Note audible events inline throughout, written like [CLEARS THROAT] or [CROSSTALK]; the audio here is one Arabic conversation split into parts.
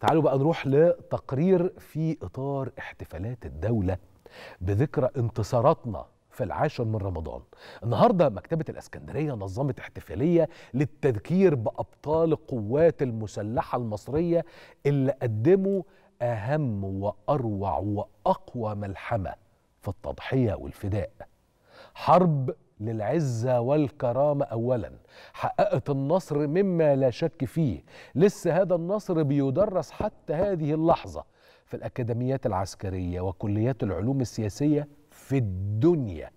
تعالوا بقى نروح لتقرير في إطار احتفالات الدولة بذكرى انتصاراتنا في العاشر من رمضان النهارده مكتبة الإسكندرية نظمت احتفالية للتذكير بأبطال القوات المسلحة المصرية اللي قدموا أهم وأروع وأقوى ملحمة في التضحية والفداء حرب للعزة والكرامة أولا حققت النصر مما لا شك فيه لسه هذا النصر بيدرس حتى هذه اللحظة في الأكاديميات العسكرية وكليات العلوم السياسية في الدنيا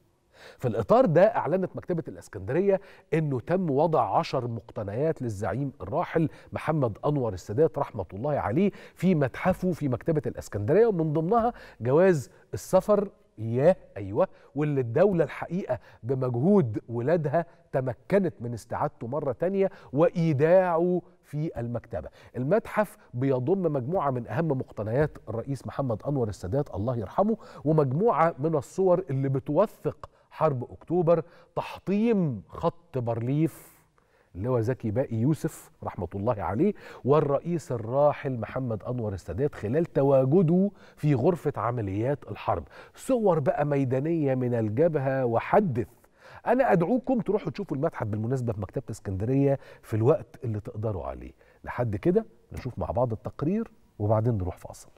في الإطار ده أعلنت مكتبة الإسكندرية أنه تم وضع عشر مقتنيات للزعيم الراحل محمد أنور السادات رحمة الله عليه في متحفه في مكتبة الإسكندرية ومن ضمنها جواز السفر إياه أيوة واللي الدولة الحقيقة بمجهود ولادها تمكنت من استعادته مرة تانية وإيداعه في المكتبة المتحف بيضم مجموعة من أهم مقتنيات الرئيس محمد أنور السادات الله يرحمه ومجموعة من الصور اللي بتوثق حرب أكتوبر تحطيم خط بارليف اللي هو زكي باقي يوسف رحمة الله عليه والرئيس الراحل محمد أنور السادات خلال تواجده في غرفة عمليات الحرب صور بقى ميدانية من الجبهة وحدث أنا أدعوكم تروحوا تشوفوا المتحف بالمناسبة في مكتبة اسكندرية في الوقت اللي تقدروا عليه لحد كده نشوف مع بعض التقرير وبعدين نروح فاصل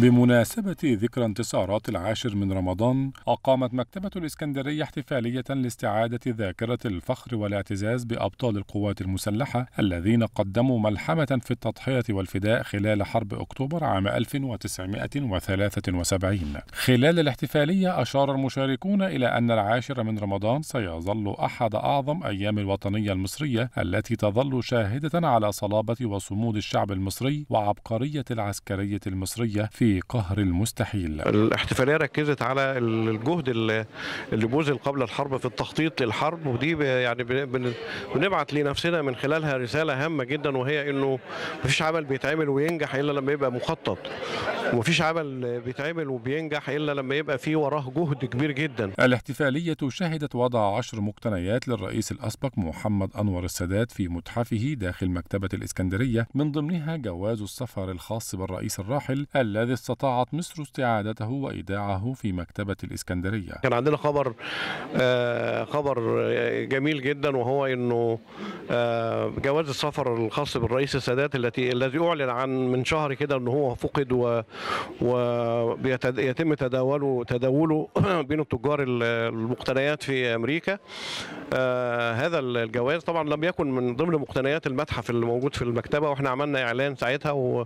بمناسبة ذكرى انتصارات العاشر من رمضان أقامت مكتبة الإسكندرية احتفالية لاستعادة ذاكرة الفخر والاعتزاز بأبطال القوات المسلحة الذين قدموا ملحمة في التضحية والفداء خلال حرب أكتوبر عام 1973 خلال الاحتفالية أشار المشاركون إلى أن العاشر من رمضان سيظل أحد أعظم أيام الوطنية المصرية التي تظل شاهدة على صلابة وصمود الشعب المصري وعبقرية العسكرية المصرية في قهر المستحيل الاحتفالية ركزت على الجهد اللي بذل قبل الحرب في التخطيط للحرب ودي يعني بنبعت لنفسنا من خلالها رسالة هامة جدا وهي انه مفيش عمل بيتعمل وينجح الا لما يبقى مخطط ومفيش عمل بيتعمل وبينجح الا لما يبقى في وراه جهد كبير جدا الاحتفاليه شهدت وضع عشر مقتنيات للرئيس الاسبق محمد انور السادات في متحفه داخل مكتبه الاسكندريه من ضمنها جواز السفر الخاص بالرئيس الراحل الذي استطاعت مصر استعادته وايداعه في مكتبه الاسكندريه كان عندنا خبر آه، خبر جميل جدا وهو انه آه، جواز السفر الخاص بالرئيس السادات التي الذي اعلن عن من شهر كده ان هو فقد و ويتم تداوله تداوله [CLEARS THROAT] بين التجار المقتنيات في امريكا آه، هذا الجواز طبعا لم يكن من ضمن مقتنيات المتحف اللي موجود في المكتبه واحنا عملنا اعلان ساعتها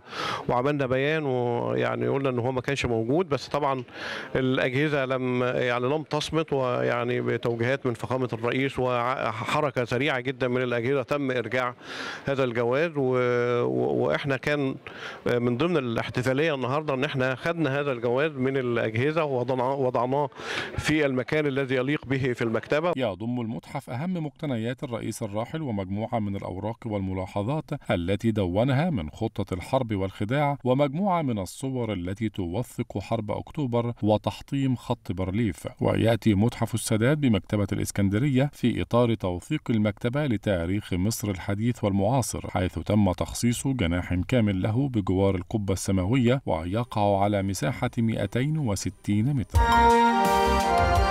وعملنا بيان ويعني قلنا ان هو ما كانش موجود بس طبعا الاجهزه لم يعني لم تصمت ويعني بتوجيهات من فخامه الرئيس وحركه سريعه جدا من الاجهزه تم ارجاع هذا الجواز واحنا كان من ضمن الاحتفاليه النهارده النهارده ان احنا خدنا هذا الجواز من الاجهزه ووضعناه في المكان الذي يليق به في المكتبه. يضم المتحف اهم مقتنيات الرئيس الراحل ومجموعه من الاوراق والملاحظات التي دونها من خطه الحرب والخداع ومجموعه من الصور التي توثق حرب اكتوبر وتحطيم خط برليف وياتي متحف السادات بمكتبه الاسكندريه في اطار توثيق المكتبه لتاريخ مصر الحديث والمعاصر حيث تم تخصيص جناح كامل له بجوار القبه السماويه وهي يقع على مساحة 260 متر